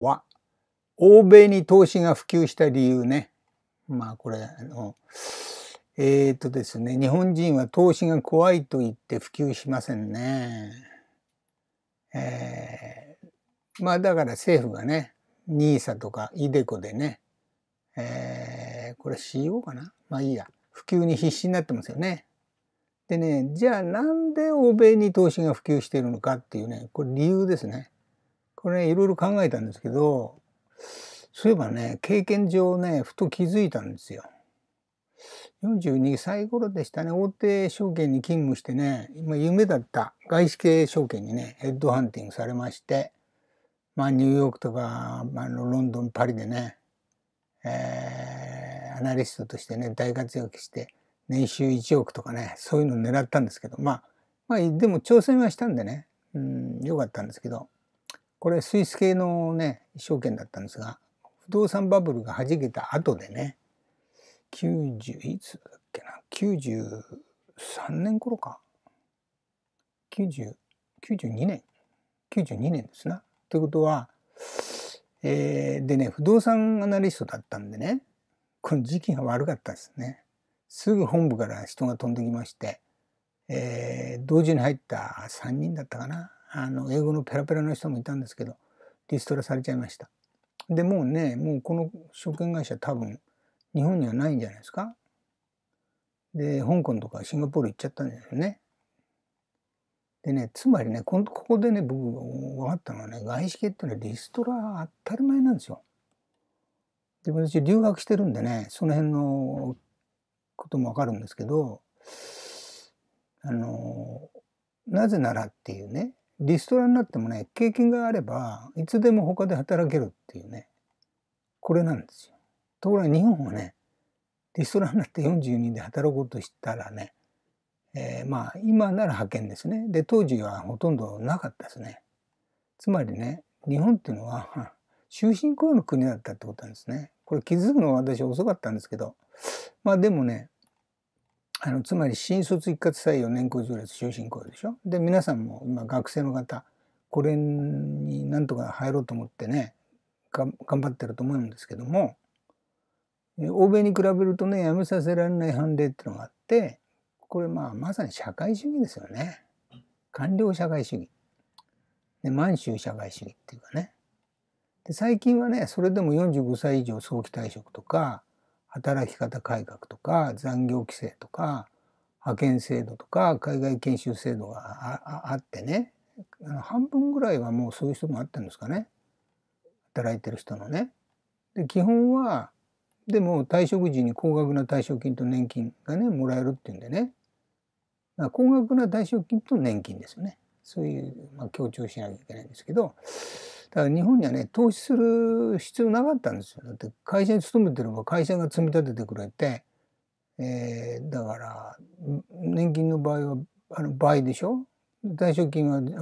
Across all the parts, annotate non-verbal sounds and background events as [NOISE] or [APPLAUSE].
は、欧米に投資が普及した理由ね。まあこれ、あの、えっ、ー、とですね、日本人は投資が怖いと言って普及しませんね。えー、まあだから政府がね、nisa とか ideco でね、えー、これ CO かなまあいいや。普及に必死になってますよね。でね、じゃあなんで欧米に投資が普及しているのかっていうね、これ理由ですね。これねいろいろ考えたんですけどそういえばね経験上ねふと気づいたんですよ。42歳頃でしたね大手証券に勤務してね今夢だった外資系証券にねヘッドハンティングされましてまあニューヨークとか、まあ、ロンドンパリでね、えー、アナリストとしてね大活躍して年収1億とかねそういうのを狙ったんですけどまあまあでも挑戦はしたんでねうんよかったんですけどこれスイス系のね証券だったんですが不動産バブルがはじけた後でね90いつだっけな93年頃か90 92年92年ですな。ということは、えー、でね不動産アナリストだったんでねこの時期が悪かったですね。すぐ本部から人が飛んできまして、えー、同時に入った3人だったかなあの英語のペラペラの人もいたんですけどリストラされちゃいましたでもうねもうこの証券会社多分日本にはないんじゃないですかで香港とかシンガポール行っちゃったんですよねでねつまりねここでね僕分かったのはね外資系っていうのはリストラ当たり前なんですよで私留学してるんでねその辺のことも分かるんですけどあのなぜならっていうねリストラになってもね経験があればいつでも他で働けるっていうねこれなんですよ。ところが日本はねリストラになって4人で働こうとしたらね、えー、まあ今なら派遣ですねで当時はほとんどなかったですね。つまりね日本っていうのは [LAUGHS] 終身雇用の国だったってことなんですね。これ気づくのは私遅かったんですけどまあでもねあのつまり新卒一括採用年功序列終身雇用でしょ。で皆さんも今学生の方これになんとか入ろうと思ってね頑張ってると思うんですけども欧米に比べるとねやめさせられない判例っていうのがあってこれまあまさに社会主義ですよね。官僚社会主義。で満州社会主義っていうかね。で最近はねそれでも45歳以上早期退職とか働き方改革とか残業規制とか派遣制度とか海外研修制度があってね半分ぐらいはもうそういう人もあったんですかね働いてる人のね。で基本はでも退職時に高額な退職金と年金がねもらえるっていうんでね高額な退職金と年金ですよねそういう、まあ、強調しなきゃいけないんですけどだから日本にはね投資する必要なかったんですよ。だって会社に勤めてれば会社が積み立ててくれて、えー、だから年金の場合はあの倍でしょ退職金は積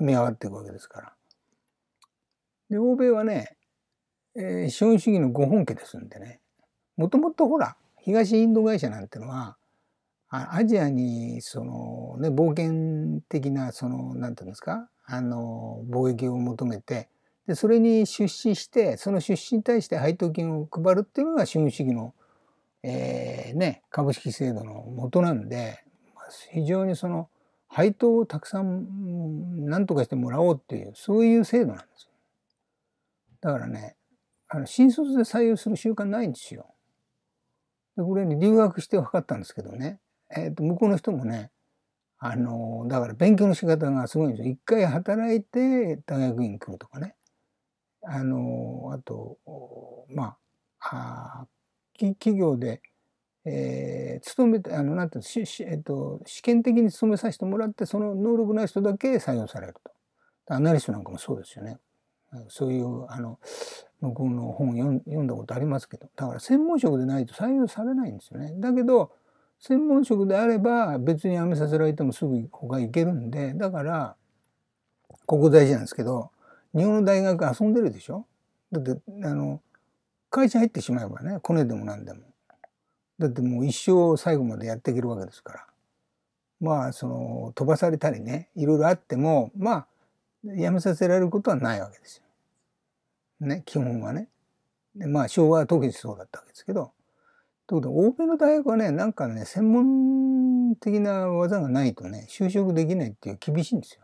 み上がっていくわけですから。で欧米はね、えー、資本主義のご本家ですんでねもともとほら東インド会社なんてのはアジアにその、ね、冒険的なその何て言うんですかあの貿易を求めてでそれに出資してその出資に対して配当金を配るっていうのが資本主義の、えーね、株式制度の元なんで非常にその配当をたくさん何とかしてもらおうっていうそういう制度なんですよ。だからねあの新卒で採用する習慣ないんですよ。でこれに留学して分かったんですけどねえー、と向こうの人もねあのだから勉強の仕方がすごいんですよ。一回働いて大学院来るとかね。あのあとまああ企業で、えー、勤めてあのなんていうしえーと、と試験的に勤めさせてもらってその能力ない人だけ採用されると。アナリストなんかもそうですよね。そういうあの向こうの本読んだことありますけどだから専門職でないと採用されないんですよね。だけど専門職であれば別に辞めさせられてもすぐ他行けるんでだからここ大事なんですけど日本の大学遊んでるでしょだってあの会社入ってしまえばねコネでも何でもだってもう一生最後までやっていけるわけですからまあその飛ばされたりねいろいろあってもまあ辞めさせられることはないわけですよ。ね基本はね。でまあ昭和は特にそうだったわけですけど。とい欧米の大学はねなんかね専門的な技がないとね就職できないっていう厳しいんですよ。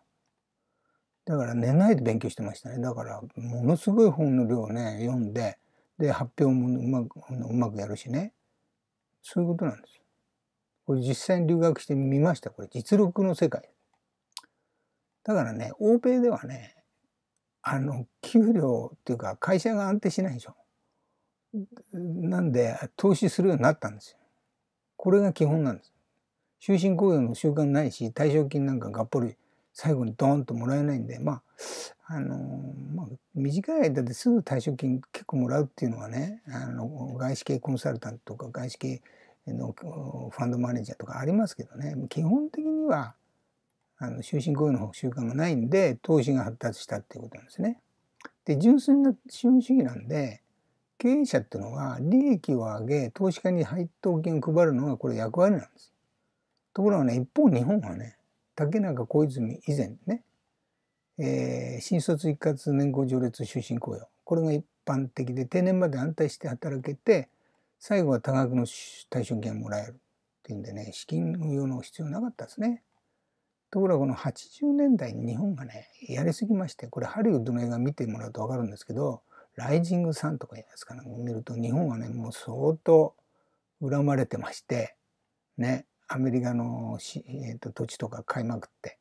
だから寝ないで勉強してましたね。だからものすごい本の量をね読んでで発表もうまくうまくやるしねそういうことなんです。これ実際に留学してみましたこれ実力の世界。だからね欧米ではねあの給料っていうか会社が安定しないでしょ。なんで投資するようになったんですよ。これが基本なんです。終身雇用の習慣ないし退職金なんかがっぽり最後にドーンともらえないんでまああのまあ、短い間ですぐ退職金結構もらうっていうのはねあの外資系コンサルタントとか外資系のファンドマネージャーとかありますけどね基本的にはあの終身雇用の習慣がないんで投資が発達したっていうことなんですね。で純粋な資本主義なんで経営者っていうのは利益を上げ投資家に配当金を配るのがこれ役割なんですところがね一方日本はね竹中小泉以前ね、えー、新卒一括年功序列終身雇用これが一般的で定年まで安泰して働けて最後は多額の退職金をもらえるっていうんでね資金運用の必要なかったですね。ところがこの80年代に日本がねやりすぎましてこれハリウッドの映画見てもらうと分かるんですけどライジングサンとかじゃないですかね見ると日本はねもう相当恨まれてましてねアメリカのし、えーと、土地とか買いまくって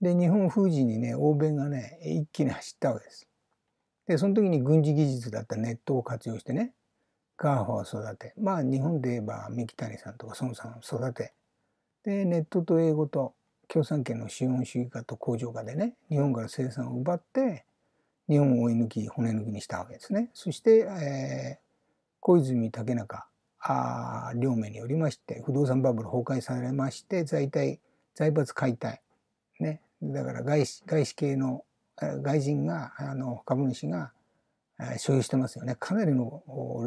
で日本封じにね欧米がね一気に走ったわけです。でその時に軍事技術だったネットを活用してねガーファを育てまあ日本で言えば三木谷さんとか孫さんを育てでネットと英語と共産圏の資本主義化と工場化でね日本から生産を奪って日本を追い抜き骨抜きにしたわけですね。そして、えー、小泉竹中あ両名によりまして不動産バブル崩壊されまして財体財閥解体、ね、だから外資外資系の外人があの株主が所有してますよねかなりの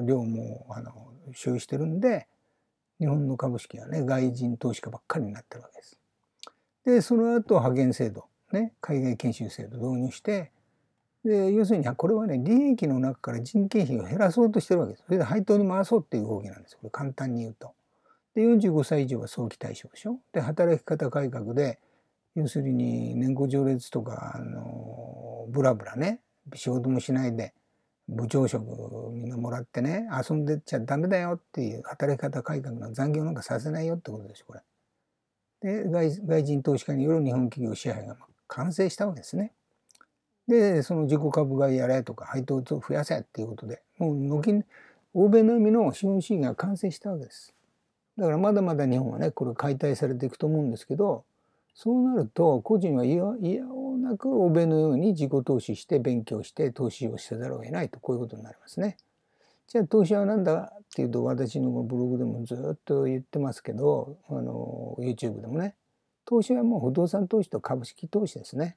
量もあの所有してるんで日本の株式はね外人投資家ばっかりになってるわけです。でその後派遣制度、ね、海外研修制度導入してで要するにこれはね利益の中から人件費を減らそうとしてるわけですそれで配当に回そうっていう動きなんですこれ簡単に言うと。で45歳以上は早期退職でしょ。で働き方改革で要するに年功序列とかあのブラブラね仕事もしないで部長職みんなもらってね遊んでっちゃダメだよっていう働き方改革の残業なんかさせないよってことでしょこれ。で外人投資家による日本企業支配が完成したわけですね。でその自己株買いやれとか配当を増やせっていうことでもうき、欧米並みの資本主義が完成したわけです。だからまだまだ日本はねこれ解体されていくと思うんですけどそうなると個人はいやおなく欧米のように自己投資して勉強して投資をせざるを得ないとこういうことになりますね。じゃあ投資は何だっていうと私のブログでもずっと言ってますけどあの YouTube でもね投資はもう不動産投資と株式投資ですね。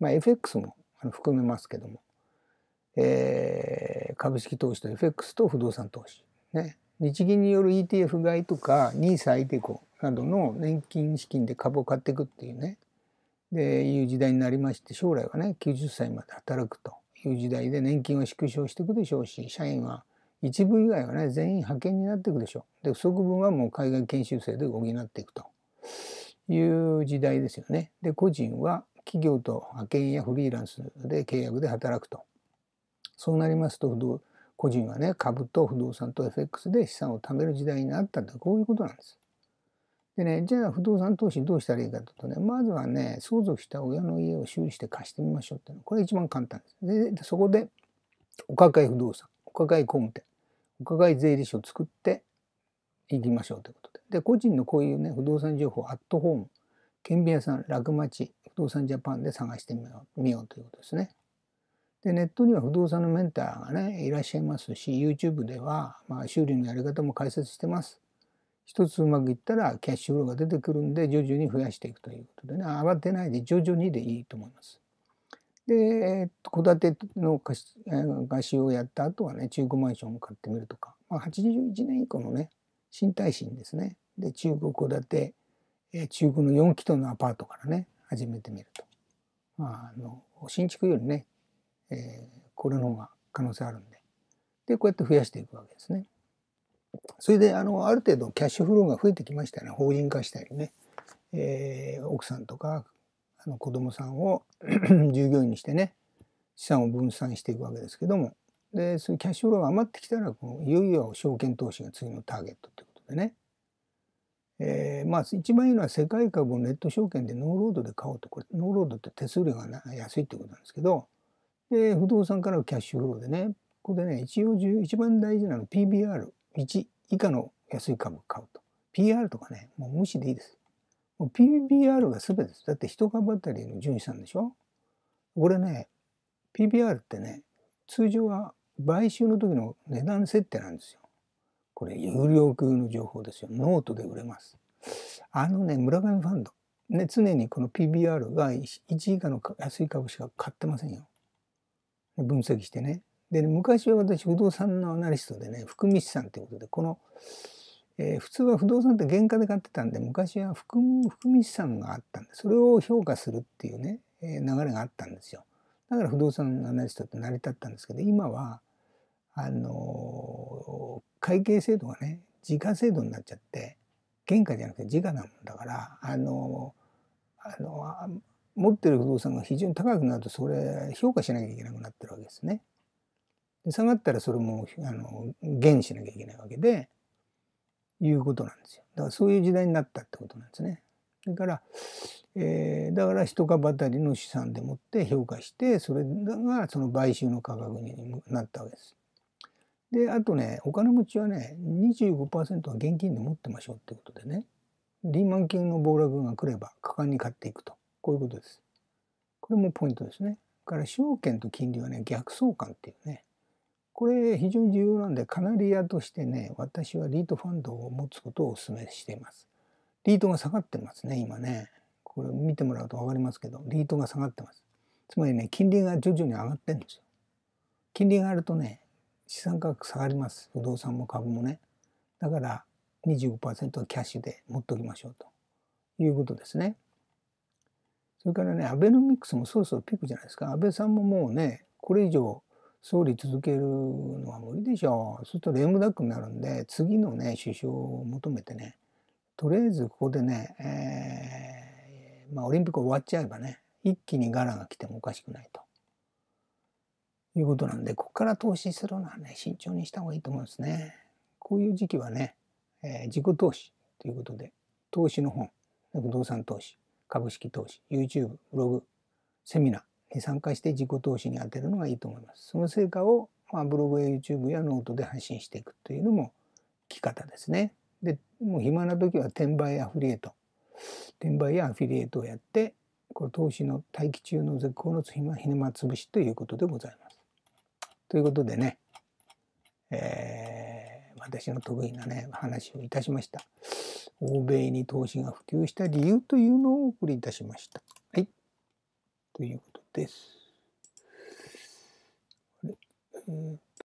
まあ、FX も含めますけども、えー、株式投資と FX と不動産投資、ね、日銀による ETF 買いとか NISA イテコなどの年金資金で株を買っていくっていうねでいう時代になりまして将来はね90歳まで働くという時代で年金は縮小していくでしょうし社員は一部以外はね全員派遣になっていくでしょうで不足分はもう海外研修生で補っていくという時代ですよね。で個人は企業と派遣やフリーランスで契約で働くとそうなりますと不動個人はね株と不動産と FX で資産を貯める時代になったってこういうことなんです。でねじゃあ不動産投資どうしたらいいかというとねまずはね相続した親の家を修理して貸してみましょうっていうのこれ一番簡単です。でそこでお抱え不動産お抱え工務店お抱え税理士を作っていきましょうということで。で個人のこういうね不動産情報アットホームケンビアさん、楽町、不動産ジャパンで探してみようみようということですね。で、ネットには不動産のメンターがね、いらっしゃいますし、YouTube では、まあ、修理のやり方も解説してます。一つうまくいったらキャッシュフローが出てくるんで、徐々に増やしていくということでね、慌てないで徐々にでいいと思います。で、戸建ての貸し貸しをやった後はね、中古マンションを買ってみるとか、まあ、81年以降のね、新耐震ですね。で、中古戸建て中古の4気筒のアパートからね始めてみると、まあ、あの新築よりね、えー、これの方が可能性あるんででこうやって増やしていくわけですね。それであのある程度キャッシュフローが増えてきましたね法人化したりね、えー、奥さんとかあの子供さんを [COUGHS] 従業員にしてね資産を分散していくわけですけどもでそういうキャッシュフローが余ってきたらこのいよいよ証券投資が次のターゲットということでねえー、まあ一番いいのは世界株をネット証券でノーロードで買おうとこれノーロードって手数料が安いってことなんですけどで不動産からのキャッシュフローでねここでね一応一番大事なの PBR1 以下の安い株を買うと PR とかねもう無視でいいですもう PBR が全てですだって一株当たりの純資産でしょこれね PBR ってね通常は買収の時の値段設定なんですよこれ有料級の情報ですよノートで売れますあのね村上ファンドね常にこの PBR が1以下の安い株しか買ってませんよ分析してねで、昔は私不動産のアナリストでね福見資産ということでこの、えー、普通は不動産って原価で買ってたんで昔は福福見資産があったんでそれを評価するっていうね、えー、流れがあったんですよだから不動産のアナリストって成り立ったんですけど今はあの会計制度がね時価制度になっちゃって原価じゃなくて時価なんだからあのあの持ってる不動産が非常に高くなるとそれ評価しなきゃいけなくなってるわけですね。で下がったらそれもあの減しなきゃいけないわけでいうことなんですよ。だからそういう時代になったってことなんですね。だから、えー、だから一株当たりの資産でもって評価してそれがその買収の価格になったわけです。であとねお金持ちはね25%は現金で持ってましょうってことでねリーマン金の暴落が来れば果敢に買っていくとこういうことです。これもポイントですね。から証券と金利はね逆相関っていうねこれ非常に重要なんでカナリアとしてね私はリートファンドを持つことをお勧めしています。リートが下がってますね今ね。これ見てもらうと分かりますけどリートが下がってます。つまりね金利が徐々に上がってるんですよ。金利があるとね資産価格下がります不動産も株もねだから25%キャッシュで持っておきましょうということですねそれからねアベノミクスもそろそろピークじゃないですか安倍さんももうねこれ以上総理続けるのは無理でしょうそうするとレームダックになるんで次のね首相を求めてねとりあえずここでね、えー、まあ、オリンピック終わっちゃえばね一気にガラが来てもおかしくないということなんで、ここから投資するのはね、慎重にした方がいいと思うんですね。こういう時期はね、えー、自己投資ということで、投資の本、不動産投資、株式投資、YouTube、ブログ、セミナーに参加して自己投資に充てるのがいいと思います。その成果を、まあ、ブログや YouTube やノートで発信していくというのも生き方ですね。で、もう暇な時は転売アフィリエイト、転売やアフィリエイトをやって、これ投資の待機中の絶好の暇つぶしということでございます。ということでね、えー、私の得意なね、話をいたしました。欧米に投資が普及した理由というのをお送りいたしました。はい。ということです。えー